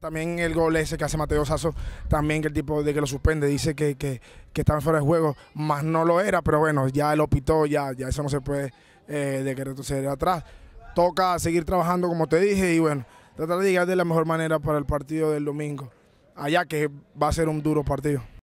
También el gol ese que hace Mateo Sasso, también que el tipo de que lo suspende dice que, que, estaba fuera de juego, más no lo era, pero bueno, ya lo pitó, ya, ya eso no se puede eh, de que retroceder atrás. Toca seguir trabajando como te dije y bueno, tratar de llegar de la mejor manera para el partido del domingo, allá que va a ser un duro partido.